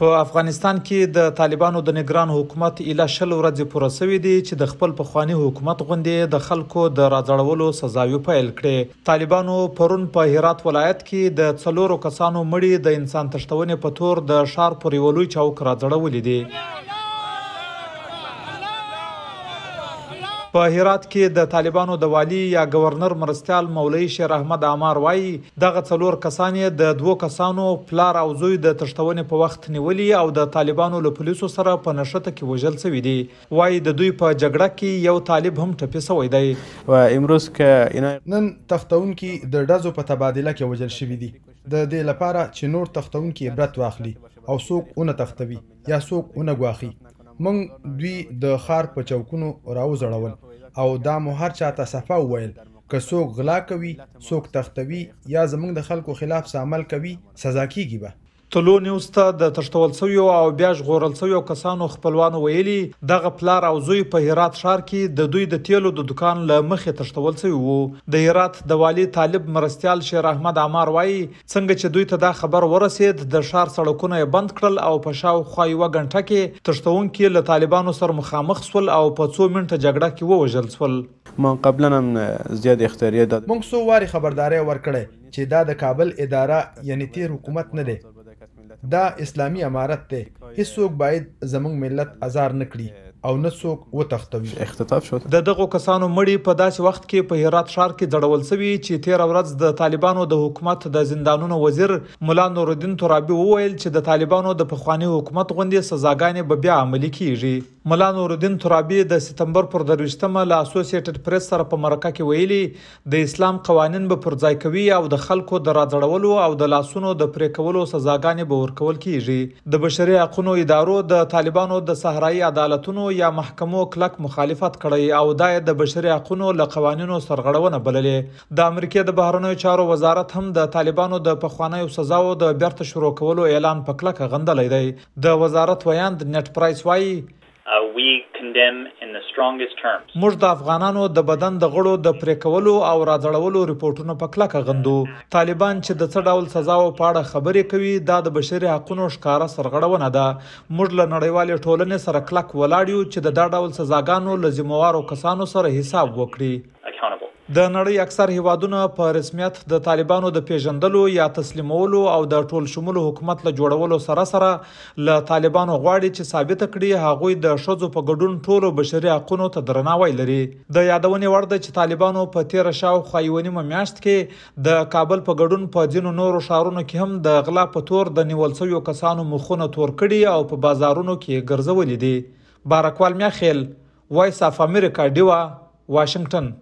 په افغانستان کې د طالبانو د نگران حکومت اله شل ورځې پوره سوې دي چې د خپل پخوانی حکومت غوندې د خلکو د راځړولو سزاوي پیل کړي طالبانو پرون په هرات ولایت کې د څلورو کسانو مړی د انسان تشتونې په تور د شار پورې ولوي چوک راځړولې دي په هرات کې د طالبانو د والی یا گورنر مرستيال مولوي شیر احمد عامر وایي دغه څلور کسان د دوو کسانو پلار او زوی د تشتونې په وخت نیولې او د طالبانو له پولیسو سره په نشته کې وژل شوی دی وایي د دوی په جګړه کې یو طالب هم ټپي شوی دی و امروز ک نن تختونکي د ډزو په تبادله کې وژل شوی دی د دې لپاره چې نور تختونکي عبرت واخلي او څوک اون تختوي یا څوک اون غواخي مونږ دوی د خار په چوکونو راوځړول او دا مو هر چا ته صفه وویل که څوک غلا کوي څوک تختوي یا زمونږ د خلکو خلاف عمل کوي سزا کیږي به تلو نیوز ته د تشتول سوی او بیا ژغورل سوی کسانو خپلوانو ویلي دغه پلار او زوی په هرات ښار کې د دوی د تیلو د دکان له مخې تشتول سوی وو د هرات د والی طالب مرستيال شیر احمد عمار وایي څنګه چې دوی ته دا خبر ورسید د ښار سړکونه بند کړل او په شاو خو یو غنټه کې تشتونکو له طالبانو سره مخامخ سول او په 2 منټه جګړه کې ووژل سول ما قبلا هم زیات اختیاریه داد موږ سو واري خبرداري ورکړې چې دا د کابل اداره یعنی تیر حکومت نه دی دا اسلامی امارت دی هیڅوک باید زموږ ملت ازار نه کړي او نه څوک وتښتوي اختطاف شو د دغه کسانو مړی په داسې وخت کې په هرات ښار کې ځړول شوی چې 13 ورځ د طالبانو د حکومت د زندانونو وزیر مولا نور الدین ترابی وویل چې د طالبانو د پخوانی حکومت غونډې سزاګانې به بیا عملي کیږي مولا نور الدین ترابی د سپتمبر پر درويشتمه له اسوسییټډ پریس سره په مرکه کې ویلي د اسلام قوانين به پرځای کوي او د خلکو د راځړولو او د لاسونو د پریکولو سزاګانې به ورکول کیږي د بشري حقوقو ادارو د طالبانو د صحرایي عدالتونو قانونو یا محکمو کلک مخالفت کړی او دا د بشري حقوقو له قوانینو سرغړونه بللې د امریکا د بهرنیو چارو وزارت هم د طالبانو د پخوانیو سزاو د بیرته شروع کولو اعلان په کلکه غندلې دی د وزارت ویاند نت پرایس وایي we condemn in the strongest terms موږ د افغانانو د بدن د غړو د پریکولو او راځړولو ریپورتونه په کلکه غندو طالبان چې د څه ډول سزا او پاړه خبرې کوي دا د بشري حقوقو ښکارا سرغړونه ده موږ له نړیوالې ټولنې سره کلک ولاړ یو چې د دا ډول سزاګانو لزموارو کسانو سره حساب وکړي د نړۍ اکثر هیوادونه په رسمیت د طالبانو د پیژندلو یا تسلیمولو او د ټول شمول حکومت له جوړولو سره سره له طالبانو غواړي چې ثابت کړي هغوی د شذو په ګډون ټولو بشري حقوقو ته درناوی لري د یادونې وړ ده چې طالبانو په 13 شاو خایونی میاشت کې د کابل په ګډون په ځینو نورو شهرونو کې هم د غلا په تور د نیول شویو کسانو مخونه تور کړي او په بازارونو کې ګرځولې دي بارکوال میاخیل وایس اف امریکا دیوا واشنگټن